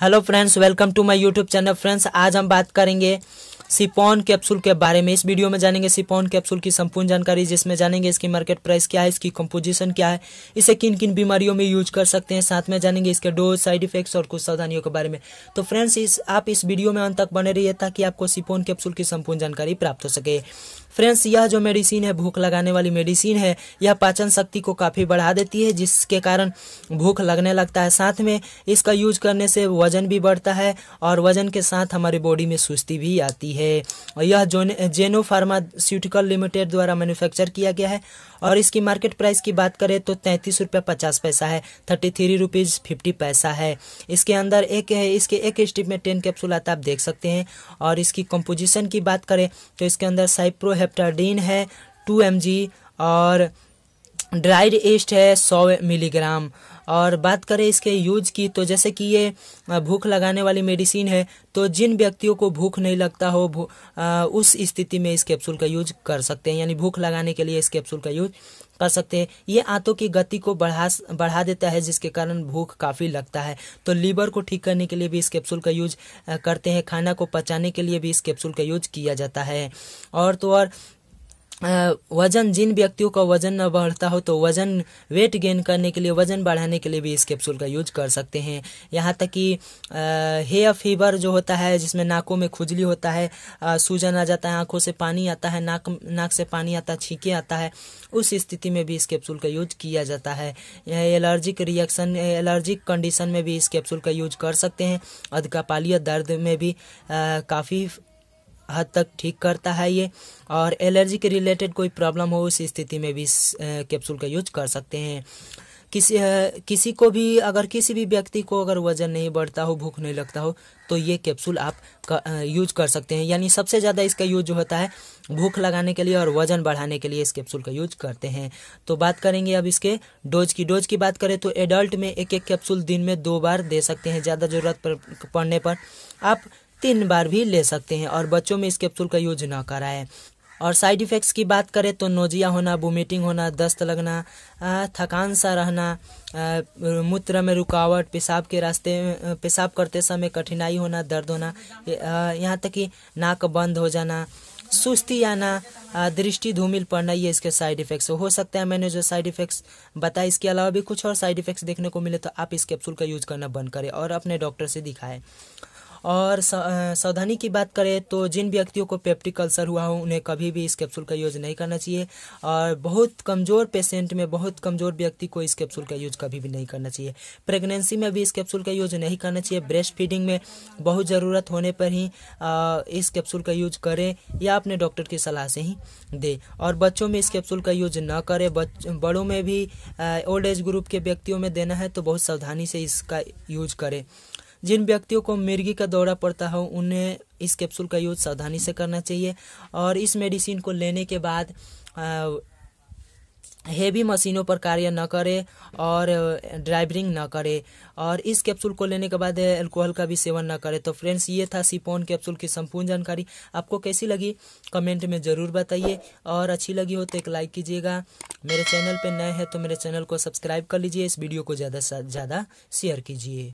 hello friends welcome to my YouTube channel friends आज हम बात करेंगे सिपॉन कैप्सूल के बारे में इस वीडियो में जानेंगे सिपॉन कैप्सूल की संपूर्ण जानकारी जिसमें जानेंगे इसकी मार्केट प्राइस क्या है इसकी कंपोजिशन क्या है इसे किन किन बीमारियों में यूज कर सकते हैं साथ में जानेंगे इसके डोज साइड इफेक्ट्स और कुछ सावधानियों के बारे में तो फ्रेंड्स इस आप इस वीडियो में अंत तक बने रहिए ताकि आपको सिपोन कैप्सूल की संपूर्ण जानकारी प्राप्त हो सके फ्रेंड्स यह जो मेडिसिन है भूख लगाने वाली मेडिसिन है यह पाचन शक्ति को काफ़ी बढ़ा देती है जिसके कारण भूख लगने लगता है साथ में इसका यूज करने से वजन भी बढ़ता है और वजन के साथ हमारी बॉडी में सुस्ती भी आती है है यह जेनो फार्मास्यूटिकल लिमिटेड द्वारा मैन्युफैक्चर किया गया है और इसकी मार्केट प्राइस की बात करें तो तैंतीस रुपये पचास पैसा है थर्टी थ्री रुपीज़ फिफ्टी पैसा है इसके अंदर एक है इसके एक स्टिप में टेन कैप्सूल आता आप देख सकते हैं और इसकी कंपोजिशन की बात करें तो इसके अंदर साइप्रोहेप्टाडीन है टू एम और ड्राइड ईस्ट है 100 मिलीग्राम और बात करें इसके यूज की तो जैसे कि ये भूख लगाने वाली मेडिसिन है तो जिन व्यक्तियों को भूख नहीं लगता हो आ, उस स्थिति में इस कैप्सूल का यूज कर सकते हैं यानी भूख लगाने के लिए इस कैप्सूल का यूज कर सकते हैं ये आंतों की गति को बढ़ा बढ़ा देता है जिसके कारण भूख काफ़ी लगता है तो लीवर को ठीक करने के लिए भी इस कैप्सूल का यूज करते हैं खाना को पचाने के लिए भी इस कैप्सूल का यूज किया जाता है और तो और वजन जिन व्यक्तियों का वजन न बढ़ता हो तो वजन वेट गेन करने के लिए वजन बढ़ाने के लिए भी इस कैप्सूल का यूज कर सकते हैं यहाँ तक कि हेयर फीवर जो होता है जिसमें नाकों में खुजली होता है सूजन आ जाता है आंखों से पानी आता है नाक नाक से पानी आता है छींके आता है उस स्थिति में भी इस कैप्सूल का यूज किया जाता है यह एलर्जिक रिएक्शन एलर्जिक कंडीशन में भी इस कैप्सूल का यूज कर सकते हैं अधकापालीय दर्द में भी काफ़ी हद तक ठीक करता है ये और एलर्जी के रिलेटेड कोई प्रॉब्लम हो उस स्थिति में भी इस कैप्सूल का यूज कर सकते हैं किसी किसी को भी अगर किसी भी व्यक्ति को अगर वजन नहीं बढ़ता हो भूख नहीं लगता हो तो ये कैप्सूल आप यूज कर सकते हैं यानी सबसे ज़्यादा इसका यूज होता है भूख लगाने के लिए और वजन बढ़ाने के लिए इस कैप्सूल का यूज करते हैं तो बात करेंगे अब इसके डोज की डोज की बात करें तो एडल्ट में एक एक कैप्सूल दिन में दो बार दे सकते हैं ज़्यादा ज़रूरत पड़ने पर आप तीन बार भी ले सकते हैं और बच्चों में इस कैप्सूल का यूज ना कराए और साइड इफ़ेक्ट्स की बात करें तो नोजिया होना वोमिटिंग होना दस्त लगना थकान सा रहना मूत्र में रुकावट पेशाब के रास्ते पेशाब करते समय कठिनाई होना दर्द होना यहाँ तक कि नाक बंद हो जाना सुस्ती आना दृष्टि धूमिल पड़ना ये इसके साइड इफ़ेक्ट्स हो सकता है मैंने जो साइड इफ़ेक्ट्स बताया इसके अलावा भी कुछ और साइड इफ़ेक्ट्स देखने को मिले तो आप इस कैप्सूल का यूज़ करना बंद करें और अपने डॉक्टर से दिखाएं और सावधानी की बात करें तो जिन व्यक्तियों को पेप्टिक अल्सर हुआ हो उन्हें कभी भी इस कैप्सूल का यूज नहीं करना चाहिए और बहुत कमज़ोर पेशेंट में बहुत कमज़ोर व्यक्ति को इस कैप्सूल का यूज कभी भी नहीं करना चाहिए प्रेगनेंसी में भी इस कैप्सूल का यूज नहीं करना चाहिए ब्रेस्ट फीडिंग में बहुत ज़रूरत होने पर ही इस कैप्सूल का यूज करें या अपने डॉक्टर की सलाह से ही दे और बच्चों में इस कैप्सूल का यूज न करें बड़ों में भी ओल्ड एज ग्रुप के व्यक्तियों में देना है तो बहुत सावधानी से इसका यूज करें जिन व्यक्तियों को मिर्गी का दौरा पड़ता हो उन्हें इस कैप्सूल का यूज़ सावधानी से करना चाहिए और इस मेडिसिन को लेने के बाद हेवी मशीनों पर कार्य न करें और ड्राइवरिंग न करे और इस कैप्सूल को लेने के बाद अल्कोहल का भी सेवन न करें तो फ्रेंड्स ये था सिपोन कैप्सूल की संपूर्ण जानकारी आपको कैसी लगी कमेंट में ज़रूर बताइए और अच्छी लगी हो तो एक लाइक कीजिएगा मेरे चैनल पर नए हैं तो मेरे चैनल को सब्सक्राइब कर लीजिए इस वीडियो को ज़्यादा से ज़्यादा शेयर कीजिए